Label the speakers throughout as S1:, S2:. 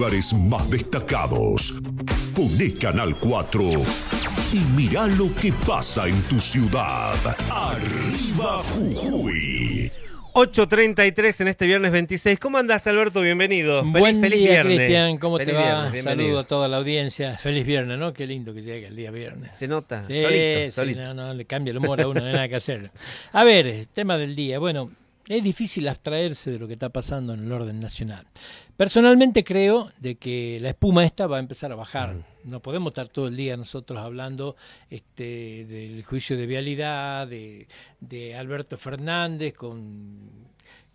S1: lugares más destacados. Poné Canal 4 y mira lo que pasa en tu ciudad. Arriba
S2: Jujuy.
S1: 8.33 en este viernes 26. ¿Cómo andás, Alberto? Bienvenido. Buen día, Cristian. ¿Cómo te va? Saludo a
S2: toda la audiencia. Feliz viernes, ¿no? Qué lindo que llegue el día viernes. Se nota. Sí, solito, no, no, le cambia el humor a uno, no hay nada que hacer. A ver, tema del día. Bueno, es difícil abstraerse de lo que está pasando en el orden nacional. Personalmente creo de que la espuma esta va a empezar a bajar. No podemos estar todo el día nosotros hablando este, del juicio de vialidad, de, Alberto Fernández con,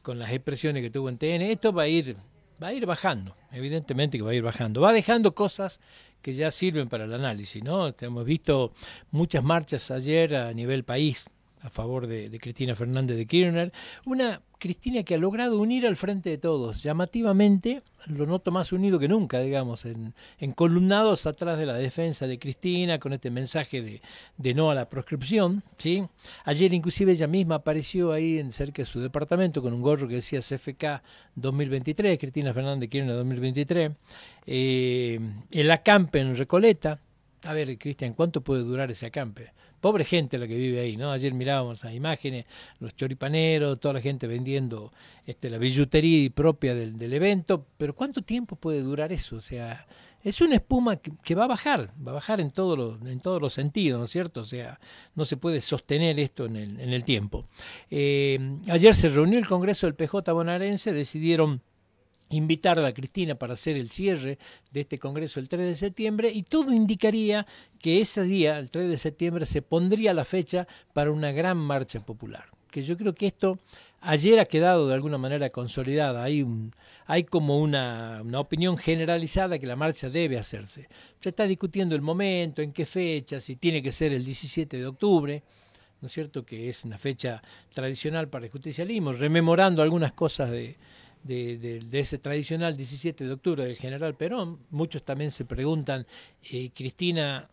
S2: con las expresiones que tuvo en TN. Esto va a ir va a ir bajando, evidentemente que va a ir bajando. Va dejando cosas que ya sirven para el análisis, ¿no? Hemos visto muchas marchas ayer a nivel país, a favor de, Cristina Fernández de Kirchner. Una Cristina que ha logrado unir al frente de todos. Llamativamente, lo noto más unido que nunca, digamos, en, columnados atrás de la defensa de Cristina, con este mensaje de, no a la proscripción. ¿sí? Ayer inclusive ella misma apareció ahí en cerca de su departamento con un gorro que decía CFK 2023, Cristina Fernández de Kirchner 2023. en la camp en Recoleta, a ver, Cristian, ¿cuánto puede durar ese acampe? Pobre gente la que vive ahí, ¿no? Ayer mirábamos las imágenes, los choripaneros, toda la gente vendiendo este, la billutería propia del, evento, pero ¿cuánto tiempo puede durar eso? O sea, es una espuma que, va a bajar, va a bajar en todos los, en todos los sentidos, ¿no es cierto? O sea, no se puede sostener esto en el, en el tiempo. Eh, ayer se reunió el Congreso del PJ bonaerense, decidieron invitar a Cristina para hacer el cierre de este Congreso el 3 de septiembre y todo indicaría que ese día, el 3 de septiembre, se pondría la fecha para una gran marcha popular. Que yo creo que esto ayer ha quedado de alguna manera consolidada. Hay, hay como una, una opinión generalizada que la marcha debe hacerse. Se está discutiendo el momento, en qué fecha, si tiene que ser el 17 de octubre. ¿No es cierto? Que es una fecha tradicional para el justicialismo, rememorando algunas cosas de, de, de, ese tradicional 17 de octubre del general Perón. Muchos también se preguntan, eh, Cristina,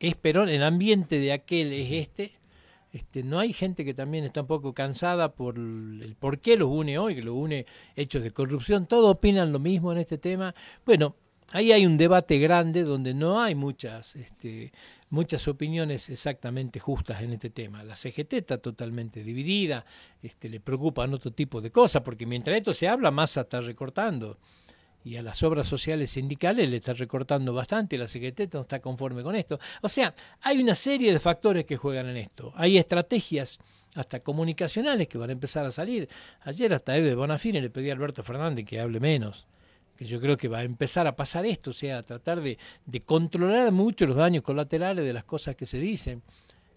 S2: ¿es Perón? ¿El ambiente de aquel es este? Este, no hay gente que también está un poco cansada por el por qué los une hoy, que los une hechos de corrupción. Todos opinan lo mismo en este tema. Bueno, ahí hay un debate grande donde no hay muchas este, muchas opiniones exactamente justas en este tema. La CGT está totalmente dividida, este, le preocupan otro tipo de cosas, porque mientras esto se habla, más está recortando. Y a las obras sociales sindicales le está recortando bastante, la CGT no está conforme con esto. O sea, hay una serie de factores que juegan en esto. Hay estrategias hasta comunicacionales que van a empezar a salir. Ayer hasta Eve Bonafini le pedí a Alberto Fernández que hable menos que yo creo que va a empezar a pasar esto, o sea, a tratar de, controlar mucho los daños colaterales de las cosas que se dicen.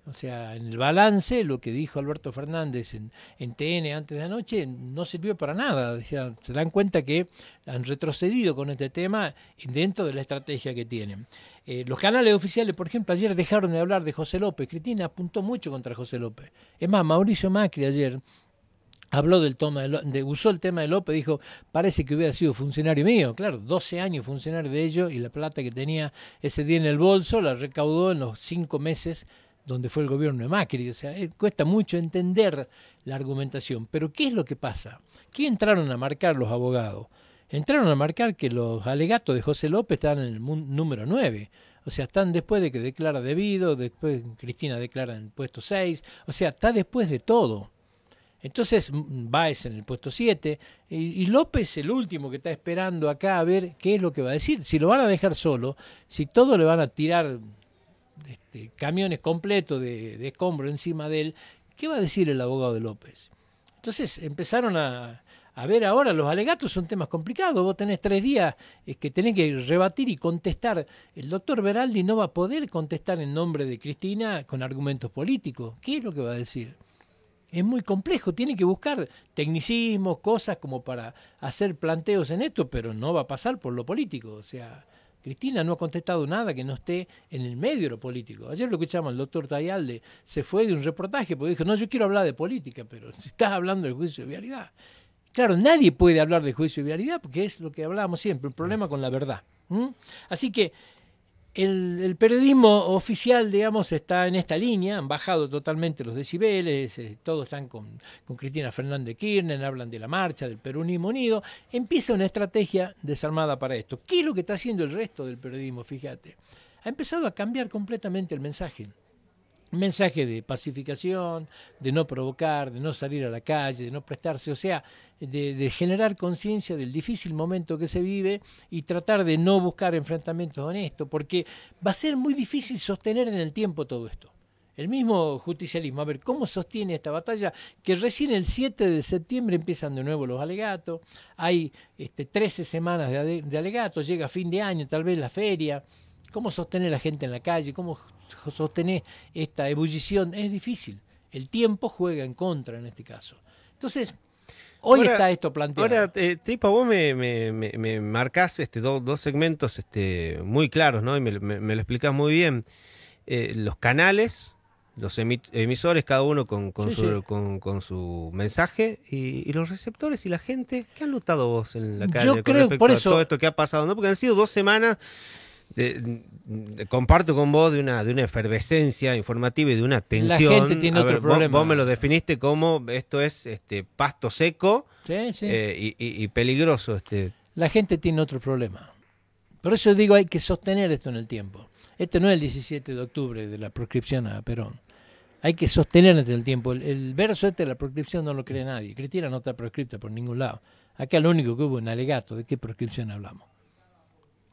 S2: O sea, en el balance, lo que dijo Alberto Fernández en, TN antes de anoche no sirvió para nada. se dan cuenta que han retrocedido con este tema dentro de la estrategia que tienen. Eh, los canales oficiales, por ejemplo, ayer dejaron de hablar de José López. Cristina apuntó mucho contra José López. Es más, Mauricio Macri ayer habló del toma de, usó el tema de López, dijo, parece que hubiera sido funcionario mío, claro, 12 años funcionario de ellos y la plata que tenía ese día en el bolso la recaudó en los cinco meses donde fue el gobierno de Macri. O sea, eh, cuesta mucho entender la argumentación. Pero ¿qué es lo que pasa? ¿Qué entraron a marcar los abogados? Entraron a marcar que los alegatos de José López están en el número 9. O sea, están después de que declara debido, después Cristina declara en el puesto 6. O sea, está después de todo. Entonces Baez en el puesto 7 y, López el último que está esperando acá a ver qué es lo que va a decir. Si lo van a dejar solo, si todo le van a tirar este, camiones completos de, escombro encima de él, ¿qué va a decir el abogado de López? Entonces empezaron a, a ver, ahora los alegatos son temas complicados. Vos tenés tres días eh, que tenés que rebatir y contestar. El doctor Beraldi no va a poder contestar en nombre de Cristina con argumentos políticos. ¿Qué es lo que va a decir? es muy complejo, tiene que buscar tecnicismo, cosas como para hacer planteos en esto, pero no va a pasar por lo político. O sea, Cristina no ha contestado nada que no esté en el medio de lo político. Ayer lo escuchamos, el doctor Tayalde se fue de un reportaje porque dijo, no, yo quiero hablar de política, pero si estás hablando del juicio de vialidad. Claro, nadie puede hablar de juicio de vialidad porque es lo que hablábamos siempre, un problema con la verdad. Así que el, periodismo oficial, digamos, está en esta línea, han bajado totalmente los decibeles, eh, todos están con, Cristina Fernández Kirchner, hablan de la marcha, del peronismo unido, empieza una estrategia desarmada para esto. ¿Qué es lo que está haciendo el resto del periodismo? Fíjate, ha empezado a cambiar completamente el mensaje mensaje de pacificación, de no provocar, de no salir a la calle, de no prestarse, o sea, de, generar conciencia del difícil momento que se vive y tratar de no buscar enfrentamientos honestos, porque va a ser muy difícil sostener en el tiempo todo esto. El mismo justicialismo, a ver, ¿cómo sostiene esta batalla? Que recién el 7 de septiembre empiezan de nuevo los alegatos, hay 13 este, semanas de alegatos, llega fin de año, tal vez la feria, ¿Cómo sostener la gente en la calle? ¿Cómo sostener esta ebullición? Es difícil. El tiempo juega en contra en este caso. Entonces, Hoy está esto planteado. Ahora,
S1: eh, Tripa, vos me, me, marcás este, dos segmentos este, muy claros, ¿no? Y me, lo explicás muy bien. Eh, los canales, los emisores, cada uno con, su, mensaje, y, los receptores y la gente. ¿Qué han luchado vos en la calle Yo con creo, respecto por eso, a todo esto que ha pasado? ¿no? Porque han sido dos semanas comparto con vos de una, de una efervescencia informativa y de una tensión. La gente tiene otro problema. Vos, me lo definiste como esto es este pasto seco eh, y, peligroso. Este.
S2: La gente tiene otro problema. Por eso digo, hay que sostener esto en el tiempo. Este no es el 17 de octubre de la proscripción a Perón. Hay que sostener en el tiempo. El, verso este de la proscripción no lo cree nadie. Cristina no está proscripta por ningún lado. Acá lo único que hubo un alegato, ¿de qué proscripción hablamos?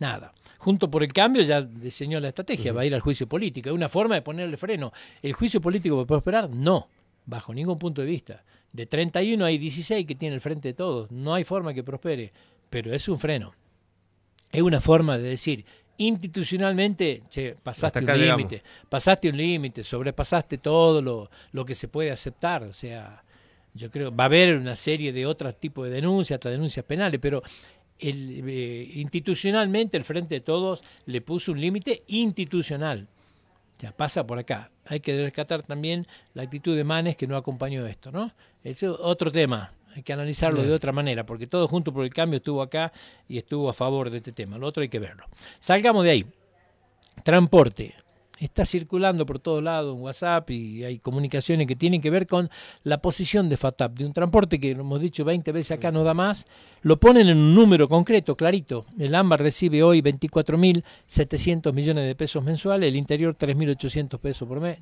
S2: Nada. Junto por el cambio ya diseñó la estrategia, va a ir al juicio político. Es una forma de ponerle freno. ¿El juicio político va a prosperar? No, bajo ningún punto de vista. De 31 hay 16 que tiene el frente de todos. No hay forma que prospere, pero es un freno. Es una forma de decir, institucionalmente, che, pasaste un límite, pasaste un límite, sobrepasaste todo lo, lo que se puede aceptar. O sea, yo creo, va a haber una serie de otros tipos de denuncias, otras denuncias penales, pero eh, institucionalmente el Frente de Todos le puso un límite institucional. Ya pasa por acá. Hay que rescatar también la actitud de Manes que no acompañó esto, ¿no? Es otro tema. Hay que analizarlo de otra manera, porque todo junto por el cambio estuvo acá y estuvo a favor de este tema. Lo otro hay que verlo. Salgamos de ahí. Transporte está circulando por todos lados en WhatsApp y hay comunicaciones que tienen que ver con la posición de FATAP, de un transporte que hemos dicho 20 veces acá no da más, lo ponen en un número concreto, clarito. El AMBA recibe hoy 24.700 millones de pesos mensuales, el interior 3.800 pesos por mes,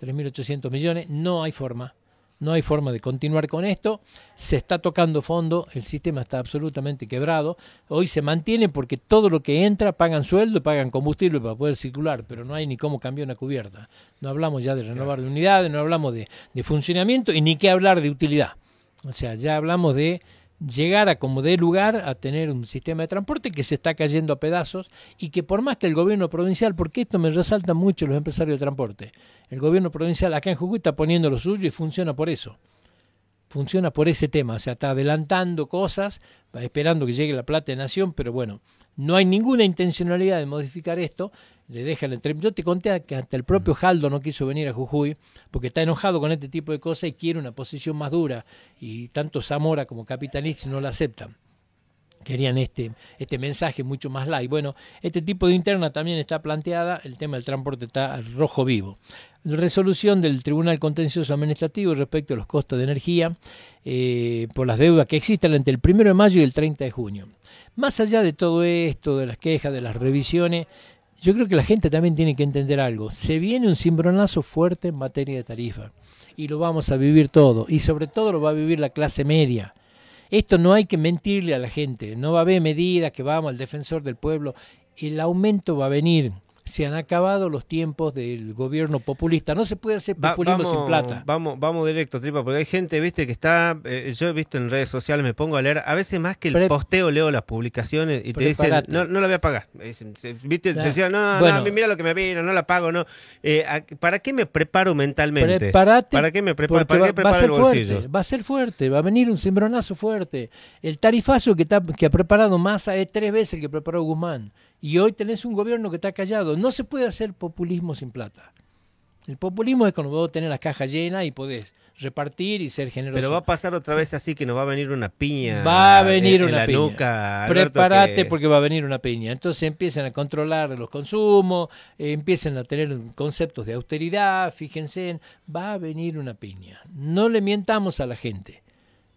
S2: 3.800 millones, no hay forma no hay forma de continuar con esto, se está tocando fondo, el sistema está absolutamente quebrado, hoy se mantiene porque todo lo que entra pagan sueldo, pagan combustible para poder circular, pero no hay ni cómo cambiar una cubierta. No hablamos ya de renovar de unidades, no hablamos de, funcionamiento y ni qué hablar de utilidad. O sea, ya hablamos de llegar a como dé lugar a tener un sistema de transporte que se está cayendo a pedazos y que por más que el gobierno provincial, porque esto me resalta mucho los empresarios de transporte, el gobierno provincial acá en Jujuy está poniendo lo suyo y funciona por eso. Funciona por ese tema, o sea, está adelantando cosas, esperando que llegue la plata de nación, pero bueno, no hay ninguna intencionalidad de modificar esto le deja el Yo te conté que hasta el propio Jaldo no quiso venir a Jujuy porque está enojado con este tipo de cosas y quiere una posición más dura. Y tanto Zamora como Capitanich no la aceptan. Querían este, este mensaje mucho más light. Bueno, este tipo de interna también está planteada. El tema del transporte está rojo vivo. Resolución del Tribunal Contencioso Administrativo respecto a los costos de energía eh, por las deudas que existen entre el 1 de mayo y el 30 de junio. Más allá de todo esto, de las quejas, de las revisiones, yo creo que la gente también tiene que entender algo. Se viene un cimbronazo fuerte en materia de tarifa y lo vamos a vivir todo y sobre todo lo va a vivir la clase media. Esto no hay que mentirle a la gente, no va a haber medidas que vamos al defensor del pueblo, el aumento va a venir se han acabado los tiempos del gobierno populista. No se puede hacer populismo sin plata.
S1: Vamos, vamos directo, Tripa, porque hay gente, viste, que está, eh, yo he visto en redes sociales, me pongo a leer, a veces más que el posteo leo las publicaciones y te dicen, no, la
S2: voy a pagar. viste, no,
S1: mira lo que me vino, no la pago, no. Eh, ¿Para qué me preparo mentalmente? ¿Para qué me preparo? ¿Para a ser el Fuerte,
S2: va a ser fuerte, va a venir un cimbronazo fuerte. El tarifazo que, que ha preparado Massa es tres veces el que preparó Guzmán y hoy tenés un gobierno que está callado. No se puede hacer populismo sin plata. El populismo es cuando vos tenés las cajas llenas y podés repartir y ser generoso. Pero va a pasar otra vez así que nos va a venir una piña. Va a venir una piña. Prepárate porque va a venir una piña. Entonces empiezan a controlar los consumos, empiezan eh, empiecen a tener conceptos de austeridad, fíjense, en va a venir una piña. No le mientamos a la gente.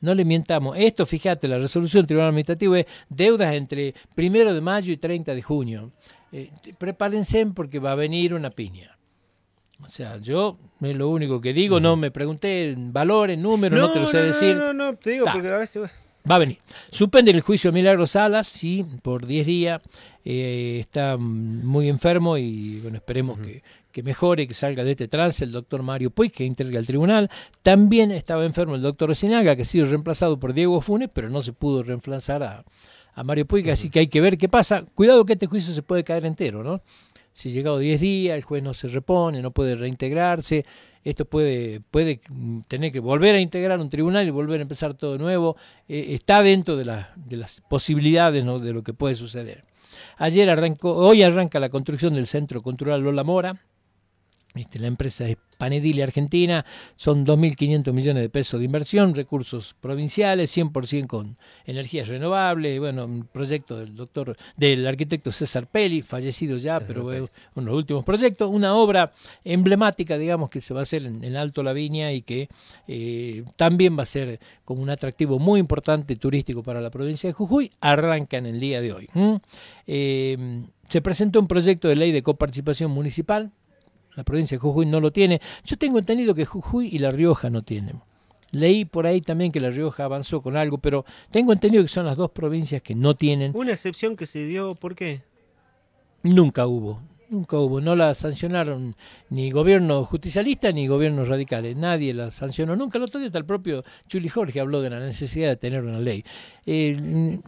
S2: No le mientamos. Esto, fíjate, la resolución del Tribunal Administrativo es deudas entre primero de mayo y 30 de junio. Eh, prepárense porque va a venir una piña. O sea, yo es lo único que digo, no me pregunté valores, números, no, no te lo sé decir. No, no, no,
S1: te digo, porque a veces...
S2: Va a venir. Supende el juicio Milagro Salas, sí, por 10 días. Eh, está muy enfermo y bueno, esperemos que, mejore, que salga de este trance el doctor Mario Puig, que integra el tribunal. También estaba enfermo el doctor Sinaga, que ha sido reemplazado por Diego Funes, pero no se pudo reemplazar a, Mario Puig, así que hay que ver qué pasa. Cuidado que este juicio se puede caer entero, ¿no? si llegado 10 días el juez no se repone, no puede reintegrarse, esto puede, puede mm, tener que volver a integrar un tribunal y volver a empezar todo nuevo, eh, está dentro de, las posibilidades de lo que puede suceder. Ayer arrancó, hoy arranca la construcción del Centro Cultural Lola Mora, este, la empresa es Panedile Argentina, son 2.500 millones de pesos de inversión, recursos provinciales, 100% con energías renovables, bueno, un proyecto del doctor, del arquitecto César Peli, fallecido ya, pero uno de los últimos proyectos, una obra emblemática, digamos, que se va a hacer en, Alto La Viña y que eh, también va a ser como un atractivo muy importante turístico para la provincia de Jujuy, arranca en el día de hoy. Eh, se presentó un proyecto de ley de coparticipación municipal, la provincia de Jujuy no lo tiene. Yo tengo entendido que Jujuy y La Rioja no tienen. Leí por ahí también que La Rioja avanzó con algo, pero tengo entendido que son las dos provincias que no tienen. Una excepción que se dio, ¿por qué? Nunca hubo. Nunca hubo, no la sancionaron ni gobierno justicialista ni gobiernos radicales, eh, nadie la sancionó nunca. El otro día el propio Chuli Jorge habló de la necesidad de tener una ley.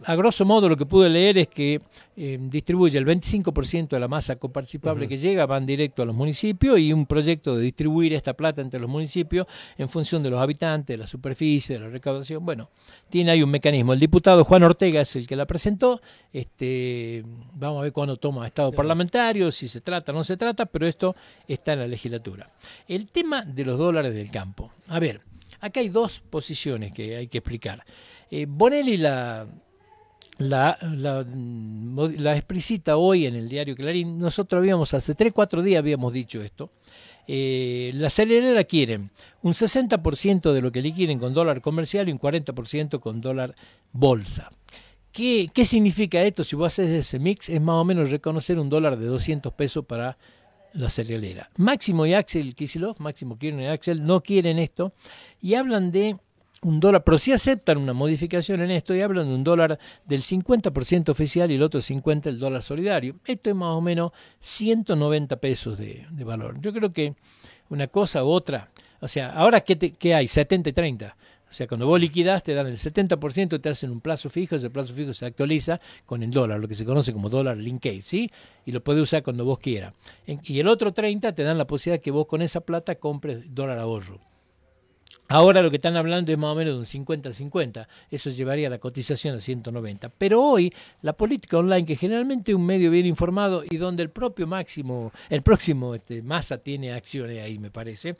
S2: a grosso modo lo que pude leer es que em, distribuye el 25% de la masa coparticipable que llega, van directo a los municipios y un proyecto de distribuir esta plata entre los municipios en función de los habitantes, de la superficie, de la recaudación. Bueno, tiene ahí un mecanismo. El diputado Juan Ortega es el que la presentó. Este, vamos a ver cuándo toma estado parlamentario, si se trata, no se trata, pero esto está en la legislatura. El tema de los dólares del campo. A ver, acá hay dos posiciones que hay que explicar. Eh, Bonelli la, mm, la, explicita hoy en el diario Clarín. Nosotros habíamos, hace 3, 4 días habíamos dicho esto. Eh, la las quiere quieren un 60% de lo que liquiden con dólar comercial y un 40% con dólar bolsa. ¿Qué, significa esto? Si vos haces ese mix, es más o menos reconocer un dólar de 200 pesos para la cerealera. Máximo y Axel Kisilov, Máximo Kirchner y Axel, no quieren esto y hablan de un dólar, pero sí aceptan una modificación en esto y hablan de un dólar del 50% oficial y el otro 50% el dólar solidario. Esto es más o menos 190 pesos de, valor. Yo creo que una cosa u otra, o sea, ahora ¿qué, qué hay? 70 y 30. O sea, cuando vos liquidás, te dan el 70%, te hacen un plazo fijo, ese plazo fijo se actualiza con el dólar, lo que se conoce como dólar linkage, ¿sí? Y lo puedes usar cuando vos quieras. y el otro 30% te dan la posibilidad que vos con esa plata compres dólar ahorro. Ahora lo que están hablando es más o menos de un 50-50, eso llevaría la cotización a 190. Pero hoy la política online, que generalmente es un medio bien informado y donde el propio máximo, el próximo este, Massa tiene acciones ahí, me parece,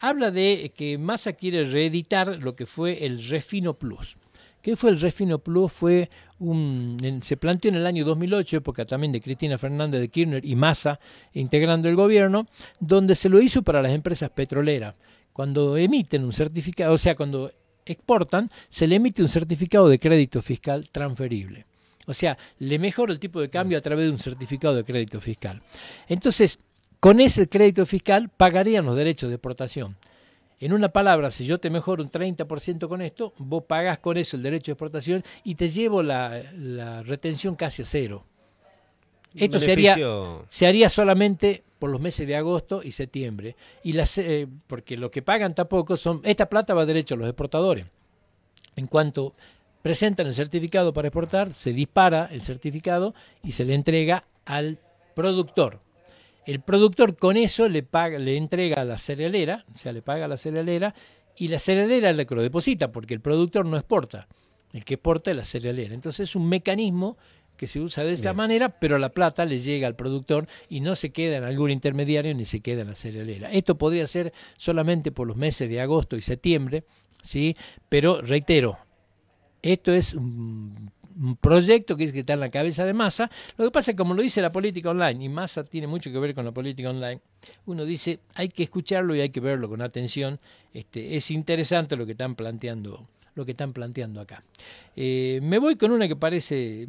S2: habla de que Massa quiere reeditar lo que fue el Refino Plus. ¿Qué fue el Refino Plus? Fue un, se planteó en el año 2008, época también de Cristina Fernández de Kirchner y Massa integrando el gobierno, donde se lo hizo para las empresas petroleras cuando emiten un certificado, o sea, cuando exportan, se le emite un certificado de crédito fiscal transferible. O sea, le mejora el tipo de cambio a través de un certificado de crédito fiscal. Entonces, con ese crédito fiscal pagarían los derechos de exportación. En una palabra, si yo te mejoro un 30% con esto, vos pagás con eso el derecho de exportación y te llevo la retención casi a cero. Esto se haría, solamente por los meses de agosto y septiembre, y las, eh, porque lo que pagan tampoco son, esta plata va derecho a los exportadores. En cuanto presentan el certificado para exportar, se dispara el certificado y se le entrega al productor. El productor con eso le, paga, le entrega a la cerealera, o sea, le paga a la cerealera, y la cerealera es la que lo deposita, porque el productor no exporta. El que exporta es la cerealera. Entonces es un mecanismo que se usa de esta manera, pero la plata les llega al productor y no se queda en algún intermediario ni se queda en la cerealera. Esto podría ser solamente por los meses de agosto y septiembre, ¿sí? pero reitero, esto es un, proyecto que, es que está en la cabeza de Massa. Lo que pasa es que como lo dice la política online, y Massa tiene mucho que ver con la política online, uno dice hay que escucharlo y hay que verlo con atención. Este, es interesante lo que están planteando lo que están planteando acá. Eh, me voy con una que parece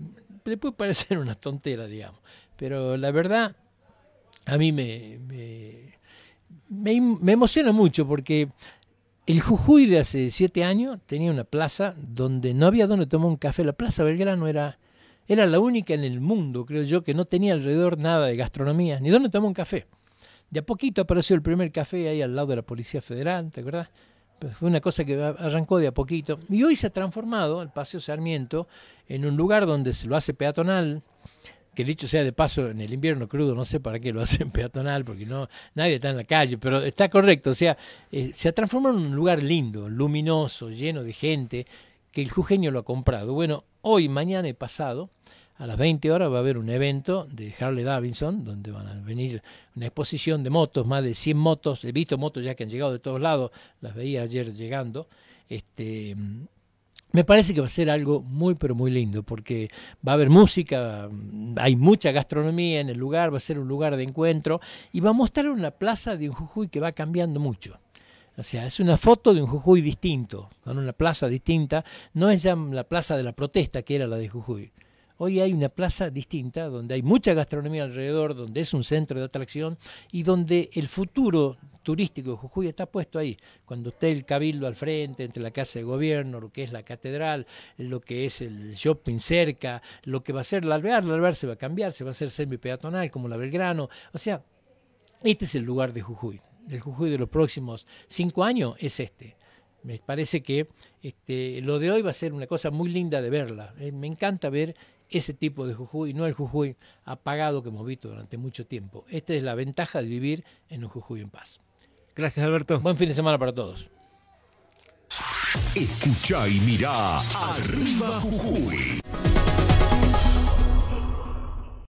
S2: le puede parecer una tontera, digamos, pero la verdad a mí me, me, emociona mucho porque el Jujuy de hace siete años tenía una plaza donde no había donde tomar un café. La Plaza Belgrano era, era la única en el mundo, creo yo, que no tenía alrededor nada de gastronomía, ni donde tomar un café. De a poquito apareció el primer café ahí al lado de la Policía Federal, ¿te acuerdas? fue una cosa que arrancó de a poquito. Y hoy se ha transformado el Paseo Sarmiento en un lugar donde se lo hace peatonal, que dicho sea de paso, en el invierno crudo no sé para qué lo hacen peatonal, porque no nadie está en la calle, pero está correcto, o sea, eh, se ha transformado en un lugar lindo, luminoso, lleno de gente, que el jujeño lo ha comprado. Bueno, hoy, mañana y pasado a las 20 horas va a haber un evento de Harley Davidson, donde van a venir una exposición de motos, más de 100 motos, he visto motos ya que han llegado de todos lados, las veía ayer llegando. Este, me parece que va a ser algo muy, pero muy lindo, porque va a haber música, hay mucha gastronomía en el lugar, va a ser un lugar de encuentro y va a mostrar una plaza de un Jujuy que va cambiando mucho. O sea, es una foto de un Jujuy distinto, con una plaza distinta, no es ya la plaza de la protesta que era la de Jujuy. Hoy hay una plaza distinta, donde hay mucha gastronomía alrededor, donde es un centro de atracción y donde el futuro turístico de Jujuy está puesto ahí. Cuando esté el Cabildo al frente, entre la Casa de Gobierno, lo que es la Catedral, lo que es el shopping cerca, lo que va a ser la Alvear, la Alvear se va a cambiar, se va a hacer semi-peatonal como la Belgrano. O sea, este es el lugar de Jujuy. El Jujuy de los próximos cinco años es este. Me parece que este, lo de hoy va a ser una cosa muy linda de verla. Eh, me encanta ver ese tipo de Jujuy, no el Jujuy apagado que hemos visto durante mucho tiempo. Esta es la ventaja de vivir en un Jujuy en paz. Gracias, Alberto. Buen fin de semana para todos. Escucha y mira Arriba Jujuy.